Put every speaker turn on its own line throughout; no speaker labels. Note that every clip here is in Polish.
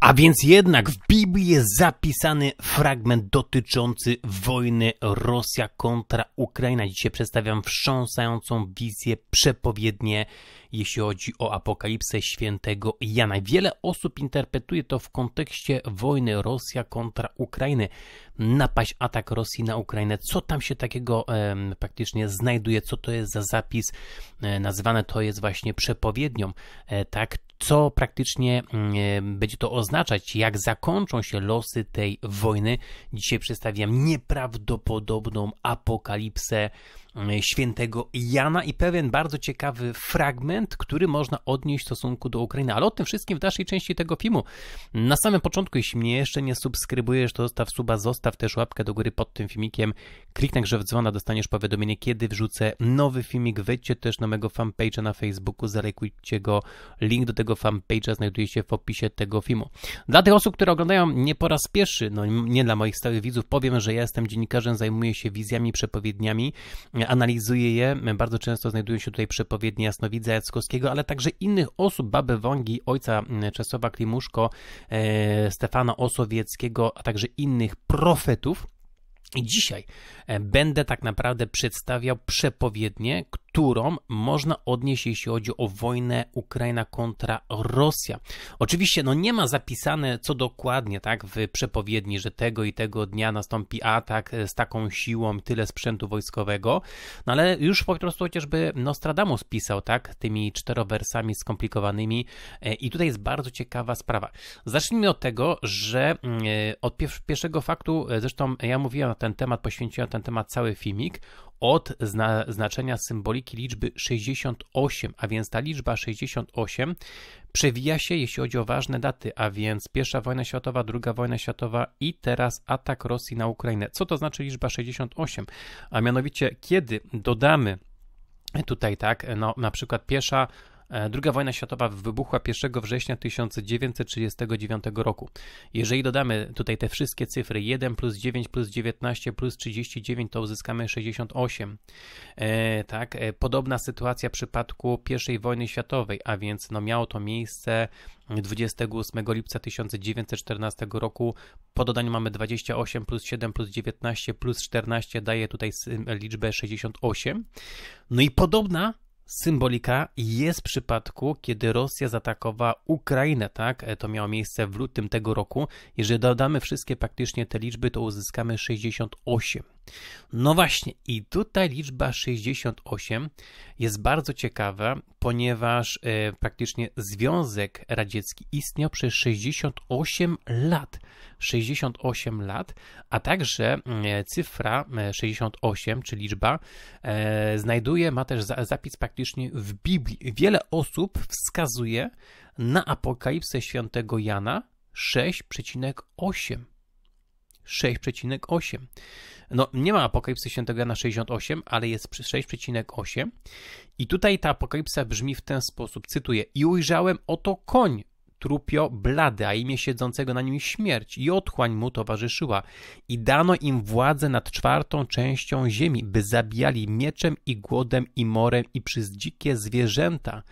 A więc jednak w Biblii jest zapisany fragment dotyczący wojny Rosja kontra Ukraina. Dzisiaj przedstawiam wstrząsającą wizję, przepowiednie. jeśli chodzi o apokalipsę świętego Jana. Wiele osób interpretuje to w kontekście wojny Rosja kontra Ukrainy. Napaść, atak Rosji na Ukrainę. Co tam się takiego e, praktycznie znajduje? Co to jest za zapis? E, nazywane to jest właśnie przepowiednią. E, tak, co praktycznie mm, e, będzie to oznaczać, jak zakończą się losy tej wojny. Dzisiaj przedstawiam nieprawdopodobną apokalipsę E, świętego Jana i pewien bardzo ciekawy fragment, który można odnieść w stosunku do Ukrainy. Ale o tym wszystkim w dalszej części tego filmu. Na samym początku, jeśli mnie jeszcze nie subskrybujesz, to zostaw suba, zostaw też łapkę do góry pod tym filmikiem. Kliknij w dzwona, dostaniesz powiadomienie, kiedy wrzucę nowy filmik. Wejdźcie też na mojego fanpage'a na Facebooku, zalekujcie go. Link do tego fanpage'a znajduje się w opisie tego filmu. Dla tych osób, które oglądają nie po raz pierwszy, no nie dla moich stałych widzów, powiem, że ja jestem dziennikarzem, zajmuję się wizjami, przepowiedniami analizuje je. Bardzo często znajdują się tutaj przepowiednie Jasnowidza Jackowskiego, ale także innych osób, Baby Wągi, ojca mm, Czesława Klimuszko, e, Stefana Osowieckiego, a także innych profetów. I dzisiaj e, będę tak naprawdę przedstawiał przepowiednie, które którą można odnieść, jeśli chodzi o wojnę Ukraina kontra Rosja. Oczywiście no nie ma zapisane co dokładnie tak w przepowiedni, że tego i tego dnia nastąpi atak z taką siłą, tyle sprzętu wojskowego, no ale już po prostu chociażby Nostradamus pisał tak tymi czterowersami skomplikowanymi e, i tutaj jest bardzo ciekawa sprawa. Zacznijmy od tego, że mm, e, od pierwszego faktu, e, zresztą ja mówiłem na ten temat, poświęciłem na ten temat cały filmik, od zna znaczenia symboliki liczby 68, a więc ta liczba 68 przewija się, jeśli chodzi o ważne daty, a więc I wojna światowa, II wojna światowa i teraz atak Rosji na Ukrainę. Co to znaczy liczba 68? A mianowicie, kiedy dodamy tutaj, tak, no na przykład pierwsza II e, wojna światowa wybuchła 1 września 1939 roku. Jeżeli dodamy tutaj te wszystkie cyfry 1 plus 9 plus 19 plus 39 to uzyskamy 68. E, tak, e, podobna sytuacja w przypadku I wojny światowej, a więc no miało to miejsce 28 lipca 1914 roku. Po dodaniu mamy 28 plus 7 plus 19 plus 14 daje tutaj liczbę 68. No i podobna symbolika jest w przypadku, kiedy Rosja zaatakowała Ukrainę, tak? E, to miało miejsce w lutym tego roku. Jeżeli dodamy wszystkie praktycznie te liczby, to uzyskamy 68. No właśnie, i tutaj liczba 68 jest bardzo ciekawa, ponieważ e, praktycznie Związek Radziecki istniał przez 68 lat. 68 lat, a także e, cyfra 68, e, czy liczba, e, znajduje, ma też za, zapis praktycznie w Biblii. Wiele osób wskazuje na apokalipsę świętego Jana 6,8. 6,8. No, nie ma apokalipsy świętego Jana 68, ale jest 6,8. I tutaj ta apokalipsa brzmi w ten sposób, cytuję, i ujrzałem oto koń trupio blady, a imię siedzącego na nim śmierć, i otchłań mu towarzyszyła. I dano im władzę nad czwartą częścią ziemi, by zabijali mieczem i głodem i morem i przez dzikie zwierzęta.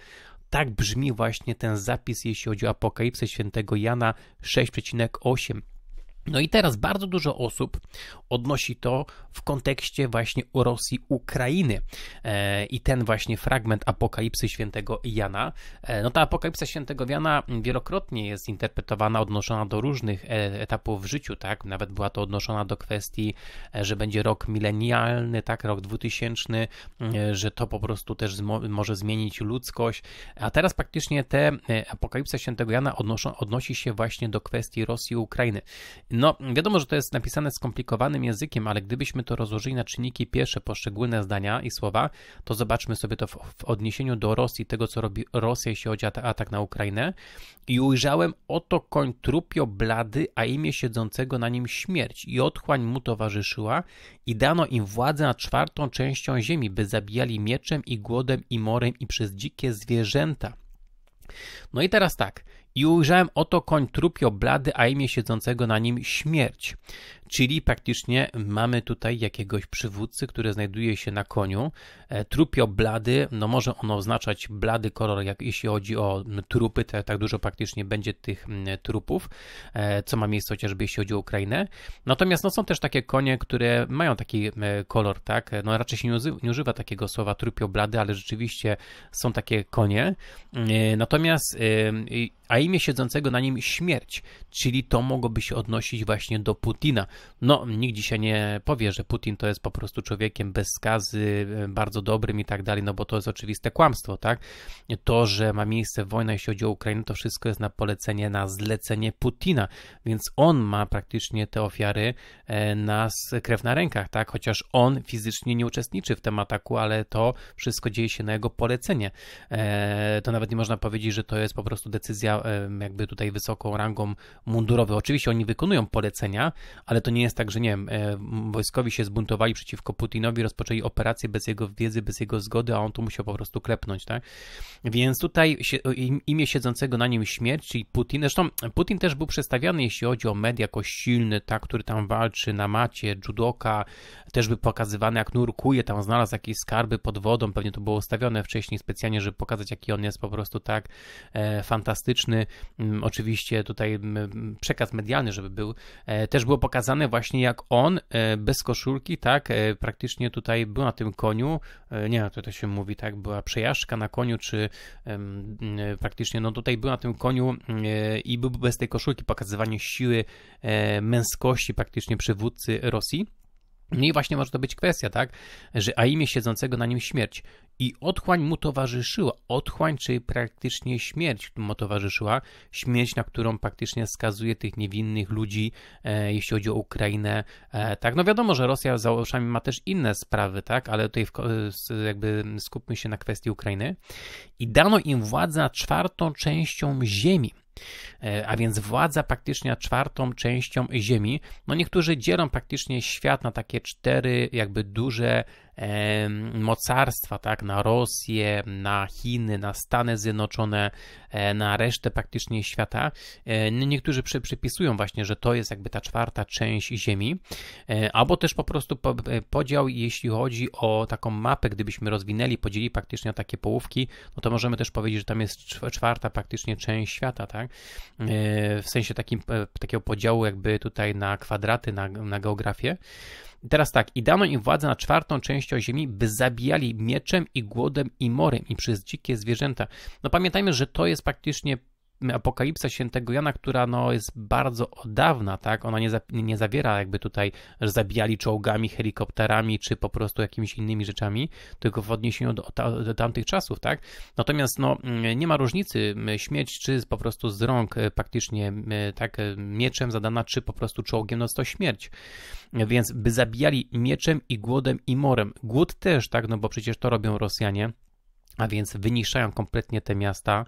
Tak brzmi właśnie ten zapis, jeśli chodzi o apokalipsę świętego Jana 6,8. No i teraz bardzo dużo osób odnosi to w kontekście właśnie Rosji Ukrainy e, i ten właśnie fragment Apokalipsy Świętego Jana. E, no ta Apokalipsa Świętego Jana wielokrotnie jest interpretowana, odnoszona do różnych e, etapów w życiu, tak? Nawet była to odnoszona do kwestii, że będzie rok milenialny, tak? Rok 2000, że to po prostu też może zmienić ludzkość. A teraz praktycznie te Apokalipsa Świętego Jana odnoszą, odnosi się właśnie do kwestii Rosji Ukrainy. No, wiadomo, że to jest napisane skomplikowanym językiem, ale gdybyśmy to rozłożyli na czynniki pierwsze, poszczególne zdania i słowa, to zobaczmy sobie to w, w odniesieniu do Rosji, tego co robi Rosja, jeśli chodzi o atak na Ukrainę. I ujrzałem oto koń trupio blady, a imię siedzącego na nim śmierć, i otchłań mu towarzyszyła, i dano im władzę nad czwartą częścią ziemi, by zabijali mieczem i głodem i morem i przez dzikie zwierzęta. No i teraz tak, i ujrzałem oto koń trupio blady, a imię siedzącego na nim śmierć. Czyli praktycznie mamy tutaj jakiegoś przywódcy, który znajduje się na koniu. E, trupio blady, no może ono oznaczać blady kolor, jak jeśli chodzi o trupy, to tak dużo praktycznie będzie tych trupów, e, co ma miejsce chociażby jeśli chodzi o Ukrainę. Natomiast no, są też takie konie, które mają taki kolor, tak? No raczej się nie używa, nie używa takiego słowa trupio blady, ale rzeczywiście są takie konie. E, natomiast a imię siedzącego na nim śmierć, czyli to mogłoby się odnosić właśnie do Putina. No, nikt dzisiaj nie powie, że Putin to jest po prostu człowiekiem bez skazy, e, bardzo dobrym i tak dalej, no bo to jest oczywiste kłamstwo, tak? To, że ma miejsce wojna, jeśli chodzi o Ukrainę, to wszystko jest na polecenie, na zlecenie Putina, więc on ma praktycznie te ofiary e, na krew na rękach, tak? Chociaż on fizycznie nie uczestniczy w tym ataku, ale to wszystko dzieje się na jego polecenie. E, to nawet nie można powiedzieć, że to jest po prostu decyzja jakby tutaj wysoką rangą mundurowy. Oczywiście oni wykonują polecenia, ale to nie jest tak, że nie wiem, e, wojskowi się zbuntowali przeciwko Putinowi, rozpoczęli operację bez jego wiedzy, bez jego zgody, a on tu musiał po prostu klepnąć, tak? Więc tutaj imię siedzącego na nim śmierć, czyli Putin, zresztą Putin też był przedstawiany, jeśli chodzi o media, jako silny, tak, który tam walczy na macie, judoka, też był pokazywany jak nurkuje, tam znalazł jakieś skarby pod wodą, pewnie to było ustawione wcześniej specjalnie, żeby pokazać, jaki on jest po prostu tak e, fantastyczny. Mm, oczywiście tutaj mm, przekaz medialny, żeby był, e, też było pokazane pokazane właśnie jak on e, bez koszulki, tak, e, praktycznie tutaj był na tym koniu, e, nie wiem, to, to się mówi, tak, była przejażdżka na koniu, czy praktycznie, no tutaj był na tym koniu i był bez tej koszulki, pokazywanie siły męskości praktycznie przywódcy Rosji. No i właśnie może to być kwestia, tak, że aimie siedzącego na nim śmierć. I otchłań mu towarzyszyła, otchłań, czyli praktycznie śmierć mu towarzyszyła, śmierć, na którą praktycznie skazuje tych niewinnych ludzi, e, jeśli chodzi o Ukrainę. E, tak, no wiadomo, że Rosja za ma też inne sprawy, tak, ale tutaj w, jakby skupmy się na kwestii Ukrainy. I dano im władzę nad czwartą częścią ziemi E, a więc władza praktycznie czwartą częścią Ziemi. No niektórzy dzielą praktycznie świat na takie cztery jakby duże mocarstwa, tak, na Rosję, na Chiny, na Stany Zjednoczone, e, na resztę praktycznie świata. E, no, niektórzy przypisują właśnie, że to jest jakby ta czwarta część Ziemi, e, albo też po prostu podział, jeśli chodzi o taką mapę, gdybyśmy rozwinęli, podzielili praktycznie na takie połówki, no to możemy też powiedzieć, że tam jest czwarta praktycznie część świata, tak, w sensie takim, takiego podziału jakby tutaj na kwadraty, na, na geografię. I teraz tak, i dano im władzę na czwartą częścią ziemi, by zabijali mieczem i głodem i morem i przez dzikie zwierzęta. No pamiętajmy, że to jest praktycznie Apokalipsa Świętego Jana, która no jest bardzo od dawna, tak? Ona nie, za, nie zawiera jakby tutaj, że zabijali czołgami, helikopterami, czy po prostu jakimiś innymi rzeczami, tylko w odniesieniu do, do tamtych czasów, tak? Natomiast no mm, nie ma różnicy mm, śmierć, czy po prostu z rąk praktycznie e, mm, e, tak e, mieczem zadana, czy po prostu czołgiem, no to śmierć. Więc by zabijali mieczem i głodem i morem. Głód też, tak? No bo przecież to robią Rosjanie a więc wyniszczają kompletnie te miasta.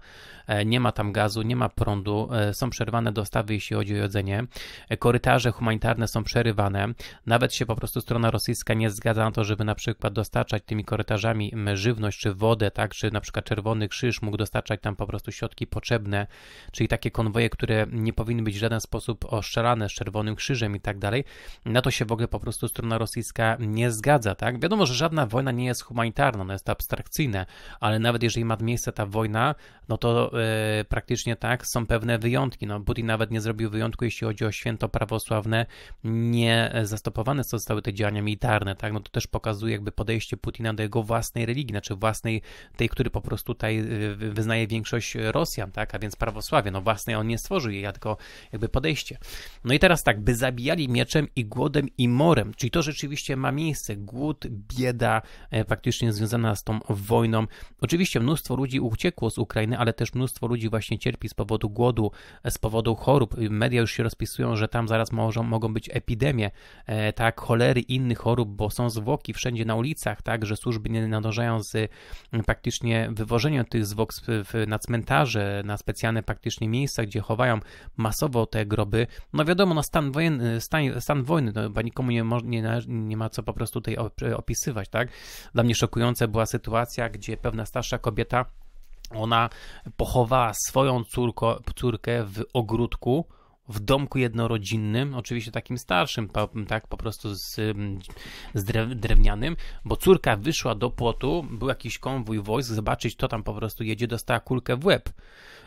E, nie ma tam gazu, nie ma prądu, e, są przerwane dostawy, jeśli chodzi o jedzenie. E, korytarze humanitarne są przerywane. Nawet się po prostu strona rosyjska nie zgadza na to, żeby na przykład dostarczać tymi korytarzami żywność czy wodę, tak, czy na przykład Czerwony Krzyż mógł dostarczać tam po prostu środki potrzebne, czyli takie konwoje, które nie powinny być w żaden sposób oszczelane z Czerwonym Krzyżem i tak dalej. Na to się w ogóle po prostu strona rosyjska nie zgadza, tak. Wiadomo, że żadna wojna nie jest humanitarna, ona jest abstrakcyjna, ale nawet jeżeli ma miejsce ta wojna, no to yy, praktycznie tak, są pewne wyjątki. No, Putin nawet nie zrobił wyjątku, jeśli chodzi o święto prawosławne, nie zastopowane zostały te działania militarne, tak, no to też pokazuje jakby podejście Putina do jego własnej religii, znaczy własnej, tej, który po prostu tutaj e, wyznaje większość Rosjan, tak, a więc prawosławie, no własnej on nie stworzył jej, tylko jakby podejście. No i teraz tak, by zabijali mieczem i głodem i morem, czyli to rzeczywiście ma miejsce, głód, bieda praktycznie e, związana z tą wojną Oczywiście mnóstwo ludzi uciekło z Ukrainy, ale też mnóstwo ludzi właśnie cierpi z powodu głodu, z powodu chorób. Media już się rozpisują, że tam zaraz może, mogą być epidemie, e, tak, cholery, innych chorób, bo są zwłoki wszędzie na ulicach, tak, że służby nie nadążają z praktycznie wywożeniem tych zwłok na cmentarze, na specjalne praktycznie miejsca, gdzie chowają masowo te groby. No wiadomo, no stan e, stan, stan wojny, no, chyba nikomu nie, nie, nie ma co po prostu tutaj opisywać, tak. Dla mnie szokująca była sytuacja, gdzie pewne starsza kobieta, ona pochowała swoją córko, córkę w ogródku, w domku jednorodzinnym, oczywiście takim starszym, tak, po prostu z, mm, z drewnianym, bo córka wyszła do płotu, był jakiś konwój wojsk, zobaczyć, kto tam po prostu jedzie, dostała kulkę w łeb.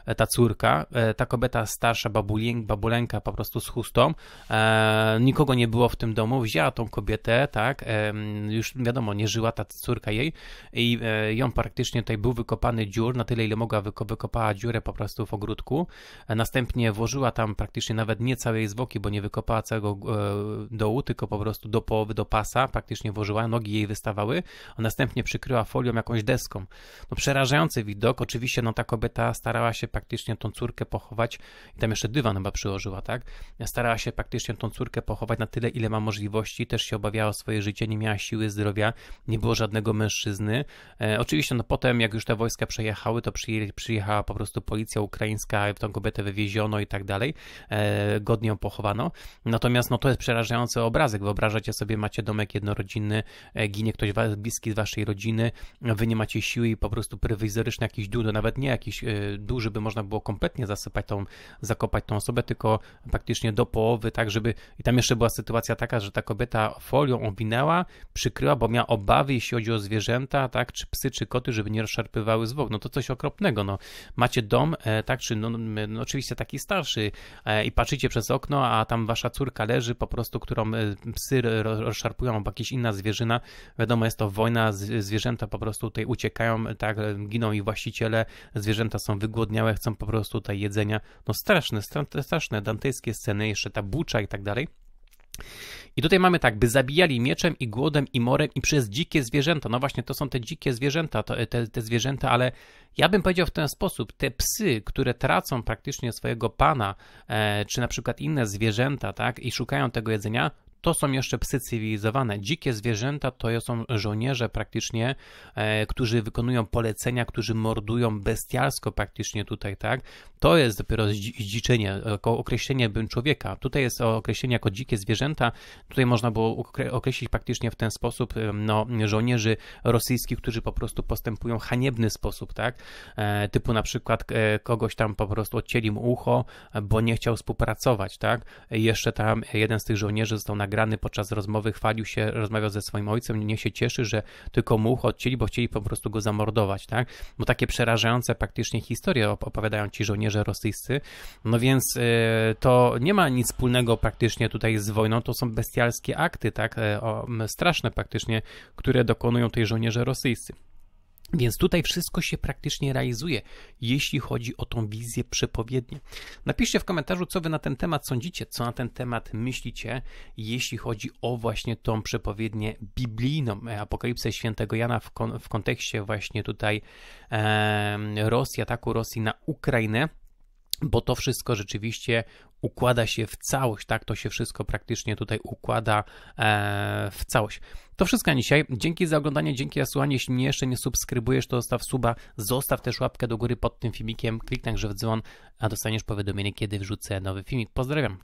E, ta córka, e, ta kobieta starsza, babulink, babulenka po prostu z chustą, e, nikogo nie było w tym domu, wzięła tą kobietę, tak, już wiadomo, nie żyła ta córka jej i ją praktycznie tutaj był wykopany dziur, na tyle ile mogła, wyko wykopała dziurę po prostu w ogródku, następnie włożyła tam praktycznie nawet nie całej zwłoki, bo nie wykopała całego dołu, tylko po prostu do połowy, do pasa, praktycznie włożyła, nogi jej wystawały, a następnie przykryła folią jakąś deską. No przerażający widok, oczywiście no ta kobieta starała się praktycznie tą córkę pochować, i tam jeszcze dywan chyba przyłożyła, tak? Starała się praktycznie tą córkę pochować na tyle, ile ma możliwości, też się obawiała o swoje życie, nie miała siły, zdrowia, nie było żadnego mężczyzny. E, oczywiście, no potem, jak już te wojska przejechały, to przyje, przyjechała po prostu policja ukraińska, tą kobietę wywieziono i tak dalej, e, godnie ją pochowano. Natomiast, no to jest przerażający obrazek. Wyobrażacie sobie, macie domek jednorodzinny, e, ginie ktoś was, bliski z waszej rodziny, wy nie macie siły i po prostu prowizoryczny jakiś dół, nawet nie jakiś e, duży, by można było kompletnie zasypać tą, zakopać tą osobę, tylko praktycznie do połowy, tak żeby... I tam jeszcze była sytuacja taka, że ta kobieta folią owinęła, przykryła, bo miała obawy, jeśli chodzi o zwierzęta, tak, czy psy, czy koty, żeby nie rozszarpywały zwłok. No to coś okropnego, no. Macie dom, e, tak, czy no, no oczywiście taki starszy e, i patrzycie przez okno, a tam wasza córka leży po prostu, którą e, psy rozszarpują albo jakaś inna zwierzyna. Wiadomo, jest to wojna, zwierzęta po prostu tutaj uciekają, tak, giną i właściciele, zwierzęta są wygłodniałe, ale chcą po prostu tutaj jedzenia. No straszne, straszne, dantejskie sceny, jeszcze ta bucza i tak dalej. I tutaj mamy tak, by zabijali mieczem i głodem i morem i przez dzikie zwierzęta. No właśnie, to są te dzikie zwierzęta, to, te, te, zwierzęta, ale ja bym powiedział w ten sposób, te psy, które tracą praktycznie swojego pana, e, czy na przykład inne zwierzęta, tak, i szukają tego jedzenia, to są jeszcze psy cywilizowane. Dzikie zwierzęta to są żołnierze praktycznie, e, którzy wykonują polecenia, którzy mordują bestialsko praktycznie tutaj, tak? To jest dopiero zdziczenie, jako określenie człowieka. Tutaj jest określenie jako dzikie zwierzęta. Tutaj można było określić praktycznie w ten sposób e, no, żołnierzy rosyjskich, którzy po prostu postępują w haniebny sposób, tak? E, typu na przykład e, kogoś tam po prostu odcięli mu ucho, bo nie chciał współpracować, tak? Jeszcze tam jeden z tych żołnierzy został nagrany nagrany podczas rozmowy chwalił się, rozmawiał ze swoim ojcem, nie się cieszy, że tylko mu odcięli, bo chcieli po prostu go zamordować, tak? Bo takie przerażające praktycznie historie opowiadają ci żołnierze rosyjscy, no więc y, to nie ma nic wspólnego praktycznie tutaj z wojną, to są bestialskie akty, tak? Y, o, straszne praktycznie, które dokonują tej żołnierze rosyjscy. Więc tutaj wszystko się praktycznie realizuje, jeśli chodzi o tą wizję przepowiedni. Napiszcie w komentarzu, co wy na ten temat sądzicie, co na ten temat myślicie, jeśli chodzi o właśnie tą przepowiednię biblijną, e, apokalipsę świętego Jana w, kon w kontekście właśnie tutaj e, Rosji, ataku Rosji na Ukrainę bo to wszystko rzeczywiście układa się w całość, tak? To się wszystko praktycznie tutaj układa e, w całość. To wszystko na dzisiaj. Dzięki za oglądanie, dzięki za słuchanie. Jeśli mnie jeszcze nie subskrybujesz, to zostaw suba, zostaw też łapkę do góry pod tym filmikiem, kliknij także w dzwon, a dostaniesz powiadomienie, kiedy wrzucę nowy filmik. Pozdrawiam!